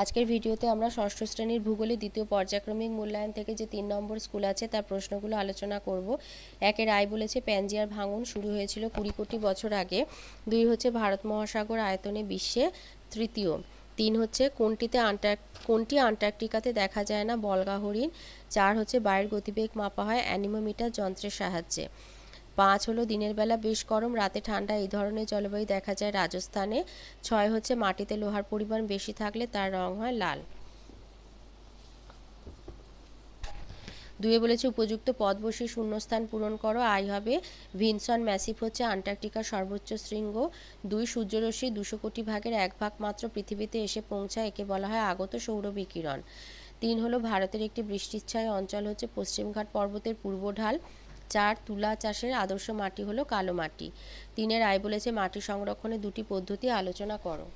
আজকের ভিডিওতে আমরা ষষ্ঠ শ্রেণীর ভূগোলে দ্বিতীয় পর্যায়ক্রমিক মূল্যায়ন থেকে যে তিন নম্বর স্কুল আছে তার প্রশ্নগুলো আলোচনা করব একে রায় বলেছে প্যানজিয়ার ভাঙন শুরু হয়েছিল কুড়ি কোটি বছর আগে দুই হচ্ছে ভারত মহাসাগর আয়তনে বিশ্বে তৃতীয় তিন হচ্ছে কোনটিতে আন্টার্ক কোনটি আন্টার্কটিকাতে দেখা যায় না বলগা চার হচ্ছে বায়ের গতিবেগ মাপা হয় অ্যানিমোমিটার যন্ত্রের সাহায্যে পাঁচ হলো দিনের বেলা বেশ গরম রাতে ঠান্ডা এই ধরনের জলবায়ু দেখা যায় রাজস্থানে ছয় হচ্ছে মাটিতে লোহার পরিমাণ বেশি থাকলে তার রং হয় লাল দুয়ে বলেছে উপযুক্ত পদ বসে শূন্যস্থান পূরণ করো আই হবে ভিনসন ম্যাসিফ হচ্ছে আন্টার্কটিকার সর্বোচ্চ শৃঙ্গ দুই সূর্যরশ্মি দুশো কোটি ভাগের এক ভাগ মাত্র পৃথিবীতে এসে পৌঁছায় একে বলা হয় আগত সৌর বিকিরণ তিন হলো ভারতের একটি বৃষ্টিচ্ছায় অঞ্চল হচ্ছে পশ্চিমঘাট পর্বতের পূর্ব ঢাল চার তুলা চাষের আদর্শ মাটি হলো কালো মাটি তিনের আয় বলেছে মাটি সংরক্ষণের দুটি পদ্ধতি আলোচনা করো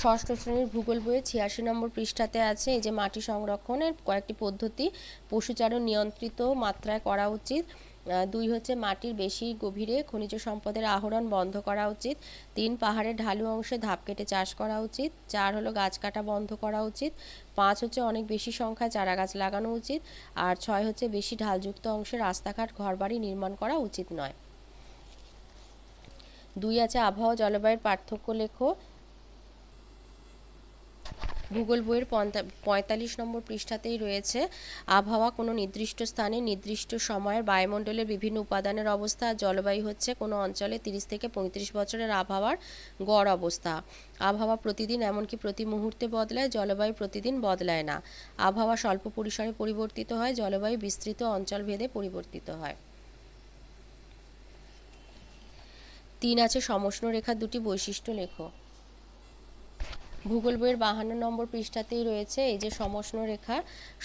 ষষ্ঠ শ্রেণীর ভূগোল বইয়ে ছিয়াশি নম্বর পৃষ্ঠাতে আছে এই যে মাটি সংরক্ষণের কয়েকটি পদ্ধতি পশুচারণ নিয়ন্ত্রিত মাত্রায় করা উচিত দুই হচ্ছে মাটির বেশি গভীরে খনিজ সম্পদের আহরণ বন্ধ করা উচিত তিন পাহাড়ের ঢালু অংশে ধাপ কেটে চাষ করা উচিত চার হলো গাছ কাটা বন্ধ করা উচিত পাঁচ হচ্ছে অনেক বেশি সংখ্যায় চারা গাছ লাগানো উচিত আর ছয় হচ্ছে বেশি ঢালযুক্ত অংশে রাস্তাঘাট ঘরবাড়ি নির্মাণ করা উচিত নয় দুই আছে আবহাওয়া জলবায়ুর পার্থক্য লেখো ভূগোল বইয়ের পঁয়তাল্লিশ নম্বর পৃষ্ঠাতেই রয়েছে আবহাওয়া কোনো নির্দিষ্ট স্থানে নির্দিষ্ট সময়ের বায়ুমণ্ডলের বিভিন্ন উপাদানের অবস্থা জলবায়ু হচ্ছে কোনো অঞ্চলে তিরিশ থেকে পঁয়ত্রিশ বছরের আবহাওয়ার গড় অবস্থা আবহাওয়া প্রতিদিন এমনকি প্রতি মুহূর্তে বদলায় জলবায়ু প্রতিদিন বদলায় না আবহাওয়া স্বল্প পরিসরে পরিবর্তিত হয় জলবায়ু বিস্তৃত অঞ্চলভেদে পরিবর্তিত হয় তিন আছে সমষ্ণ রেখার দুটি বৈশিষ্ট্য লেখো ভূগোল বইয়ের বাহান্ন নম্বর পৃষ্ঠাতেই রয়েছে এই যে সমষ্ণ রেখা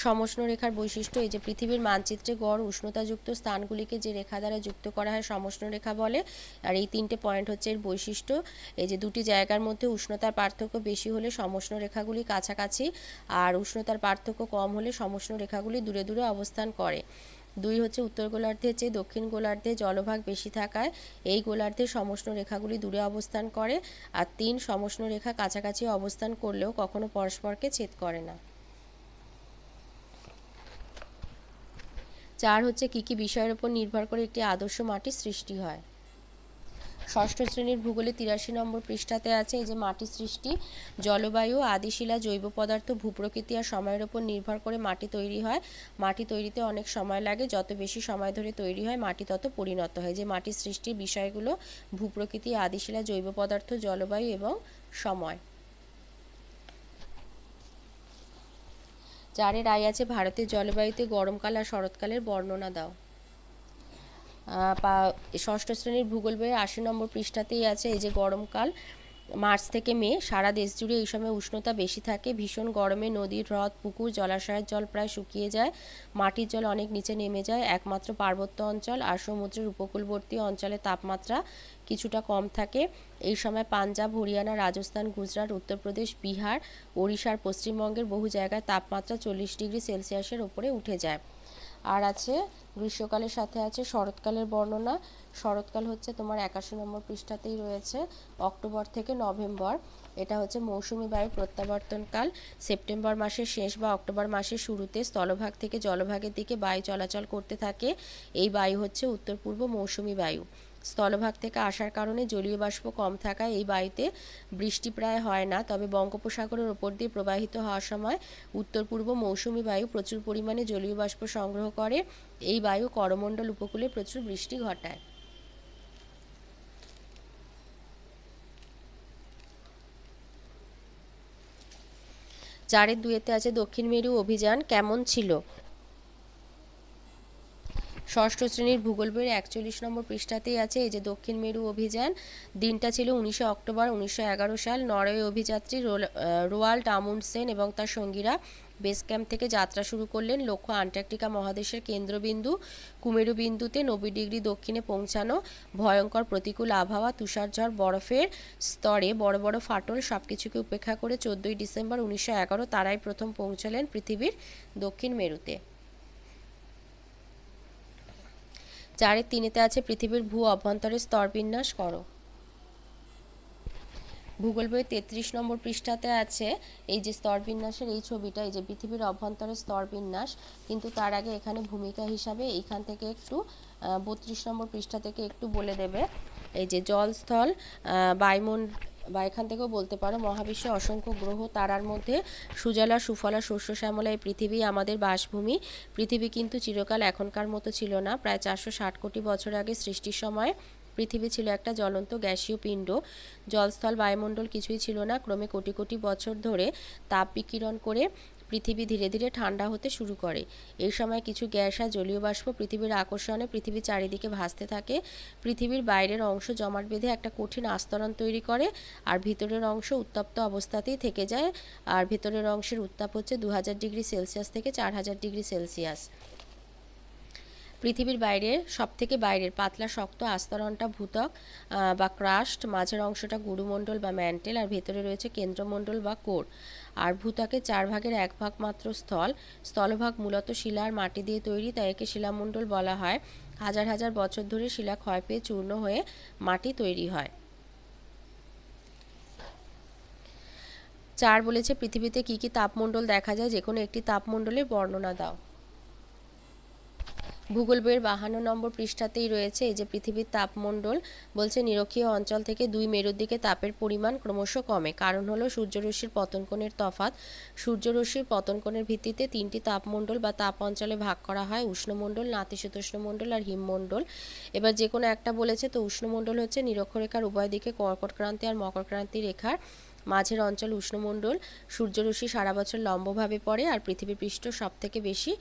সমষ্ণ রেখার বৈশিষ্ট্য এই যে পৃথিবীর মানচিত্রে গড় উষ্ণতাযুক্ত স্থানগুলিকে যে রেখা দ্বারা যুক্ত করা হয় সমষ্ণ রেখা বলে আর এই তিনটে পয়েন্ট হচ্ছে এর বৈশিষ্ট্য এই যে দুটি জায়গার মধ্যে উষ্ণতার পার্থক্য বেশি হলে সমষ্ণ রেখাগুলি কাছাকাছি আর উষ্ণতার পার্থক্য কম হলে সমষ্ণ রেখাগুলি দূরে দূরে অবস্থান করে দুই হচ্ছে উত্তর গোলার্ধের চেয়ে দক্ষিণ গোলার্ধে জলভাগ বেশি থাকায় এই গোলার্ধে সমষ্ণ রেখাগুলি দূরে অবস্থান করে আর তিন সমষ্ণ রেখা কাছাকাছি অবস্থান করলেও কখনো পরস্পরকে ছেদ করে না চার হচ্ছে কী কী বিষয়ের উপর নির্ভর করে একটি আদর্শ মাটির সৃষ্টি হয় ষষ্ঠ শ্রেণীর ভূগোলে তিরাশি নম্বর পৃষ্ঠাতে আছে এই যে মাটি সৃষ্টি জলবায়ু আদিশিলা জৈব পদার্থ ভূপ্রকৃতি আর সময়ের উপর নির্ভর করে মাটি তৈরি হয় মাটি তৈরিতে অনেক সময় লাগে যত বেশি সময় ধরে তৈরি হয় মাটি তত পরিণত হয় যে মাটি সৃষ্টির বিষয়গুলো ভূপ্রকৃতি আদিশিলা জৈব পদার্থ জলবায়ু এবং সময় চারের আয় আছে ভারতের জলবায়ুতে গরমকাল আর শরৎকালের বর্ণনা দাও ষষ্ঠ শ্রেণীর ভূগোল বইয়ের আশি নম্বর পৃষ্ঠাতেই আছে এই যে গরমকাল মার্চ থেকে মে সারা দেশ জুড়ে এই সময় উষ্ণতা বেশি থাকে ভীষণ গরমে নদীর হ্রদ পুকুর জলাশয়ের জল প্রায় শুকিয়ে যায় মাটির জল অনেক নিচে নেমে যায় একমাত্র পার্বত্য অঞ্চল আর সমুদ্রের উপকূলবর্তী অঞ্চলে তাপমাত্রা কিছুটা কম থাকে এই সময় পাঞ্জাব হরিয়ানা রাজস্থান গুজরাট উত্তরপ্রদেশ বিহার ওড়িশার পশ্চিমবঙ্গের বহু জায়গায় তাপমাত্রা চল্লিশ ডিগ্রি সেলসিয়াসের ওপরে উঠে যায় আর আছে গ্রীষ্মকালের সাথে আছে শরৎকালের বর্ণনা শরৎকাল হচ্ছে তোমার একাশি নম্বর পৃষ্ঠাতেই রয়েছে অক্টোবর থেকে নভেম্বর এটা হচ্ছে মৌসুমি বায়ু প্রত্যাবর্তনকাল সেপ্টেম্বর মাসের শেষ বা অক্টোবর মাসের শুরুতে স্থলভাগ থেকে জলভাগের দিকে বায়ু চলাচল করতে থাকে এই বায়ু হচ্ছে উত্তর পূর্ব মৌসুমি বায়ু স্থলভাগ থেকে আসার কারণে জলীয় বাষ্প কম থাকায় এই বায়ুতে বৃষ্টি প্রায় হয় না তবে বঙ্গোপসাগরের ওপর দিয়ে প্রবাহিত হওয়ার সময় উত্তর পূর্ব মৌসুমি বায়ু প্রচুর পরিমাণে জলীয় বাষ্প সংগ্রহ করে এই বায়ু করমণ্ডল উপকূলে প্রচুর বৃষ্টি ঘটায় চারের দুয়েতে আছে দক্ষিণ মেরু অভিযান কেমন ছিল ষষ্ঠ শ্রেণীর ভূগোল বইয়ের একচল্লিশ নম্বর পৃষ্ঠাতেই আছে এই যে দক্ষিণ মেরু অভিযান দিনটা ছিল উনিশে অক্টোবর উনিশশো সাল নরওয়ে অভিযাত্রী রোয়াল্ড আমুন্ডসেন এবং তার সঙ্গীরা বেস ক্যাম্প থেকে যাত্রা শুরু করলেন লক্ষ্য আন্টার্কটিকা মহাদেশের কেন্দ্রবিন্দু কুমেরু বিন্দুতে নব্বই ডিগ্রি দক্ষিণে পৌঁছানো ভয়ঙ্কর প্রতিকূল আবহাওয়া তুষারঝড় বরফের স্তরে বড় বড় ফাটল সব কিছুকে উপেক্ষা করে চোদ্দই ডিসেম্বর উনিশশো তারাই প্রথম পৌঁছলেন পৃথিবীর দক্ষিণ মেরুতে চারে তিনেতে আছে পৃথিবীর ভূ অভ্যন্তরে স্তর বিন্যাস করো ভূগোল বইয়ের তেত্রিশ নম্বর পৃষ্ঠাতে আছে এই যে স্তরবিন্যাসের এই ছবিটা এই যে পৃথিবীর অভ্যন্তরে স্তরবিন্যাস কিন্তু তার আগে এখানে ভূমিকা হিসাবে এইখান থেকে একটু বত্রিশ নম্বর পৃষ্ঠা থেকে একটু বলে দেবে এই যে জলস্থল বায়ুমন্ড বা এখান থেকেও বলতে পারো মহাবিশ্বে অসংখ্য গ্রহ তারার মধ্যে সুজলা সুফলা শস্য শ্যামলা এই পৃথিবী আমাদের বাসভূমি পৃথিবী কিন্তু চিরকাল এখনকার মতো ছিল না প্রায় চারশো ষাট কোটি বছর আগে সৃষ্টির সময় পৃথিবী ছিল একটা জ্বলন্ত গ্যাসীয় পিণ্ড জলস্থল বায়ুমণ্ডল কিছুই ছিল না ক্রমে কোটি কোটি বছর ধরে তাপ বিকিরণ করে পৃথিবী ধীরে ধীরে ঠান্ডা হতে শুরু করে এই সময় কিছু গ্যাস আর জলীয় বাষ্প পৃথিবীর আকর্ষণে পৃথিবীর চারিদিকে ভাসতে থাকে পৃথিবীর বাইরের অংশ জমাট বেঁধে একটা কঠিন আস্তরণ তৈরি করে আর ভিতরের অংশ উত্তপ্ত অবস্থাতেই থেকে যায় আর ভিতরের অংশের উত্তাপ হচ্ছে দু ডিগ্রি সেলসিয়াস থেকে চার ডিগ্রি সেলসিয়াস পৃথিবীর বাইরে সব থেকে বাইরের পাতলা শক্ত আস্তরণটা ভূতক বা ক্রাস্ট মাঝের অংশটা গুরুমণ্ডল বা ম্যান্টেল আর ভেতরে রয়েছে কেন্দ্রমণ্ডল বা কোর আর ভূতাকে চার ভাগের এক ভাগ মাত্র স্থল স্থলভাগ মূলত শিলার মাটি দিয়ে তৈরি তাই একে শিলামণ্ডল বলা হয় হাজার হাজার বছর ধরে শিলা ক্ষয় পেয়ে চূর্ণ হয়ে মাটি তৈরি হয় চার বলেছে পৃথিবীতে কি কি তাপমণ্ডল দেখা যায় যে কোনো একটি তাপমণ্ডলের বর্ণনা দাও ভূগোল বইয়ের বাহান্ন নম্বর পৃষ্ঠাতেই রয়েছে এই যে পৃথিবীর তাপমণ্ডল বলছে নিরক্ষীয় অঞ্চল থেকে দুই মেরুর দিকে তাপের পরিমাণ ক্রমশ কমে কারণ হলো সূর্যরশ্মির পতনকোণের তফাত সূর্যরশ্মির পতনকোণের ভিত্তিতে তিনটি তাপমণ্ডল বা তাপ অঞ্চলে ভাগ করা হয় উষ্ণমণ্ডল নাতিশীতোষ্ণমণ্ডল আর হিমমণ্ডল এবার যে কোনো একটা বলেছে তো উষ্ণমণ্ডল হচ্ছে নিরক্ষরেখার উভয় দিকে কর্কটক্রান্তি আর মকরক্রান্তি রেখার মাঝের অঞ্চল উষ্ণমণ্ডল সূর্যরশ্মি সারা বছর লম্বভাবে পড়ে আর পৃথিবীর পৃষ্ঠ সবথেকে বেশি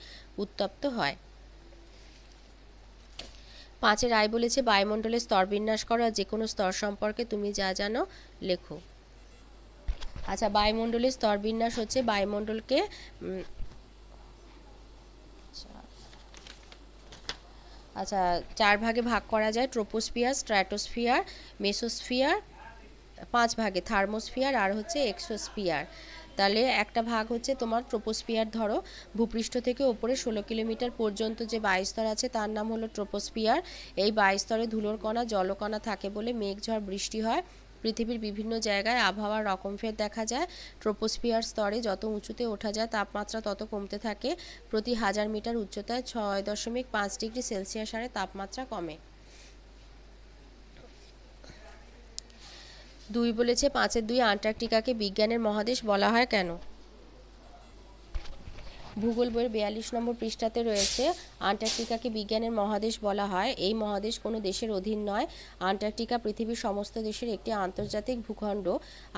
উত্তপ্ত হয় পাঁচে রায় বলেছে বায়ুমণ্ডলের স্তর বিন্যাস করা যে কোনো স্তর সম্পর্কে তুমি যা জানো লেখো আচ্ছা বায়ুমণ্ডলের স্তর বিন্যাস হচ্ছে বায়ুমণ্ডলকে আচ্ছা চার ভাগে ভাগ করা যায় ট্রোপোস্ফিয়ার স্ট্র্যাটোস্ফিয়ার মেসোস্ফিয়ার পাঁচ ভাগে থার্মোস্ফিয়ার আর হচ্ছে এক্সোস্ফিয়ার তাহলে একটা ভাগ হচ্ছে তোমার ট্রোপোস্পিয়ার ধরো ভূপৃষ্ঠ থেকে ওপরে ষোলো কিলোমিটার পর্যন্ত যে বায়ুস্তর আছে তার নাম হলো ট্রোপোস্পিয়ার এই বায়ুস্তরে ধুলোর কণা জলকণা থাকে বলে মেঘঝড় বৃষ্টি হয় পৃথিবীর বিভিন্ন জায়গায় আবহাওয়ার রকম ফের দেখা যায় ট্রোপোস্ফিয়ার স্তরে যত উঁচুতে ওঠা যায় তাপমাত্রা তত কমতে থাকে প্রতি হাজার মিটার উচ্চতায় ছয় দশমিক পাঁচ ডিগ্রি সেলসিয়াস হারে তাপমাত্রা কমে দুই বলেছে পাঁচের দুই আন্টার্কটিকাকে বিজ্ঞানের মহাদেশ বলা হয় কেন ভূগোল বইয়ের বিয়াল্লিশ নম্বর পৃষ্ঠাতে রয়েছে আন্টার্কটিকাকে বিজ্ঞানের মহাদেশ বলা হয় এই মহাদেশ কোনো দেশের অধীন নয় আন্টার্কটিকা পৃথিবীর সমস্ত দেশের একটি আন্তর্জাতিক ভূখণ্ড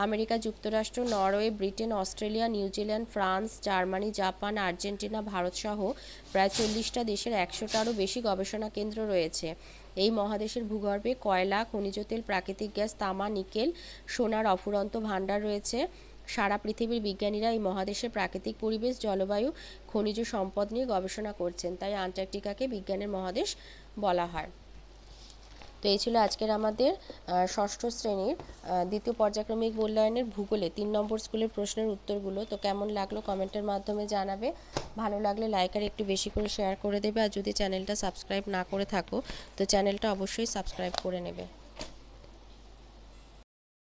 আমেরিকা যুক্তরাষ্ট্র Norway Britain Australia New Zealand France Germany Japan Argentina ভারতসহ প্রায় চল্লিশটা দেশের একশোটারও বেশি গবেষণা কেন্দ্র রয়েছে এই মহাদেশের ভূগর্ভে কয়লা খনিজ তেল প্রাকৃতিক গ্যাস তামা নিকেল সোনার অফুরন্ত ভাণ্ডার রয়েছে সারা পৃথিবীর বিজ্ঞানীরা এই মহাদেশের প্রাকৃতিক পরিবেশ জলবায়ু খনিজ সম্পদ নিয়ে গবেষণা করছেন তাই আন্টার্কটিকাকে বিজ্ঞানের মহাদেশ বলা হয় তো এই ছিল আজকের আমাদের ষষ্ঠ শ্রেণীর দ্বিতীয় পর্যায়ক্রমিক মূল্যায়নের ভূগোলে তিন নম্বর স্কুলের প্রশ্নের উত্তরগুলো তো কেমন লাগলো কমেন্টের মাধ্যমে জানাবে ভালো লাগলে লাইক আর একটু বেশি করে শেয়ার করে দেবে আর যদি চ্যানেলটা সাবস্ক্রাইব না করে থাকো তো চ্যানেলটা অবশ্যই সাবস্ক্রাইব করে নেবে